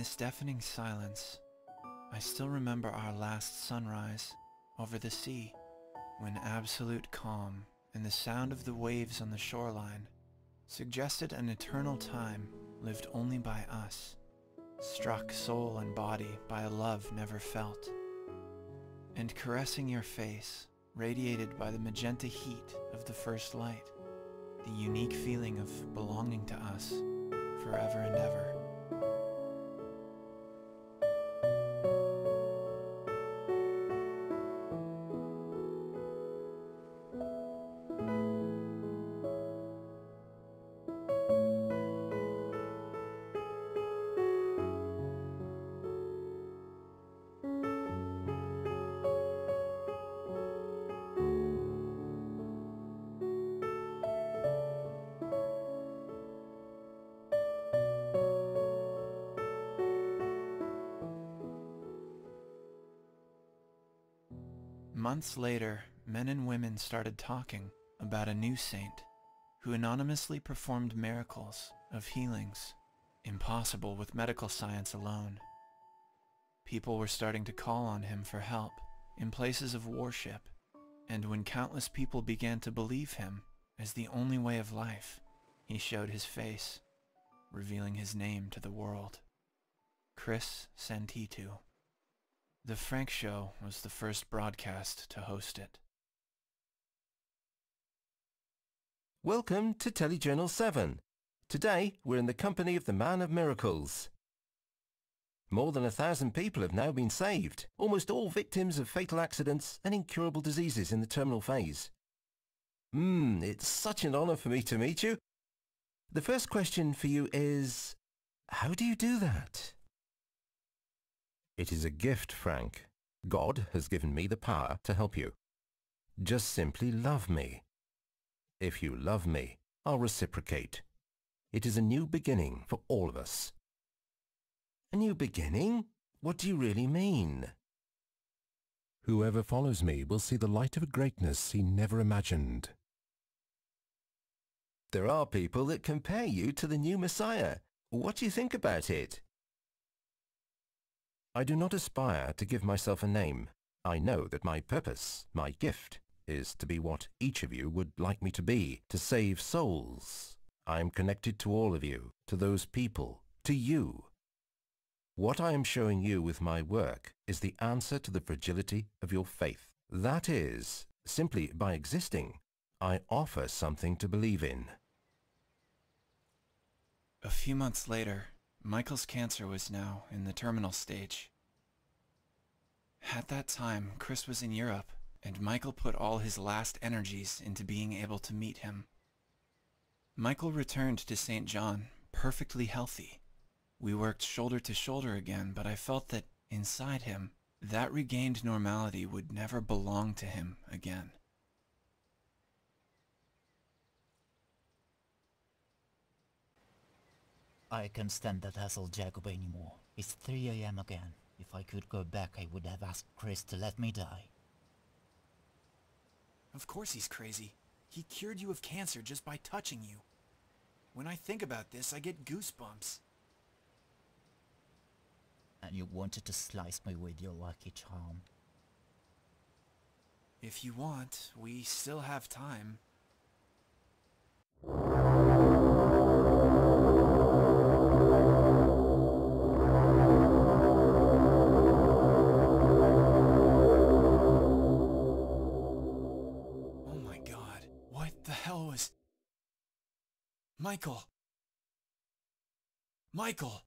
this deafening silence, I still remember our last sunrise over the sea, when absolute calm and the sound of the waves on the shoreline suggested an eternal time lived only by us, struck soul and body by a love never felt, and caressing your face, radiated by the magenta heat of the first light, the unique feeling of belonging to us forever and ever. Months later, men and women started talking about a new saint who anonymously performed miracles of healings impossible with medical science alone. People were starting to call on him for help in places of worship, and when countless people began to believe him as the only way of life, he showed his face, revealing his name to the world. Chris Santitu. The Frank Show was the first broadcast to host it. Welcome to Telejournal 7. Today, we're in the company of the Man of Miracles. More than a thousand people have now been saved, almost all victims of fatal accidents and incurable diseases in the terminal phase. Mmm, it's such an honour for me to meet you. The first question for you is, how do you do that? It is a gift, Frank. God has given me the power to help you. Just simply love me. If you love me, I'll reciprocate. It is a new beginning for all of us. A new beginning? What do you really mean? Whoever follows me will see the light of a greatness he never imagined. There are people that compare you to the new Messiah. What do you think about it? I do not aspire to give myself a name. I know that my purpose, my gift, is to be what each of you would like me to be, to save souls. I am connected to all of you, to those people, to you. What I am showing you with my work is the answer to the fragility of your faith. That is, simply by existing, I offer something to believe in. A few months later, Michael's cancer was now in the terminal stage. At that time, Chris was in Europe, and Michael put all his last energies into being able to meet him. Michael returned to St. John, perfectly healthy. We worked shoulder to shoulder again, but I felt that, inside him, that regained normality would never belong to him again. I can't stand that hassle Jacob anymore. It's 3 a.m. again. If I could go back, I would have asked Chris to let me die. Of course he's crazy. He cured you of cancer just by touching you. When I think about this, I get goosebumps. And you wanted to slice me with your lucky charm. If you want, we still have time. Michael! Michael!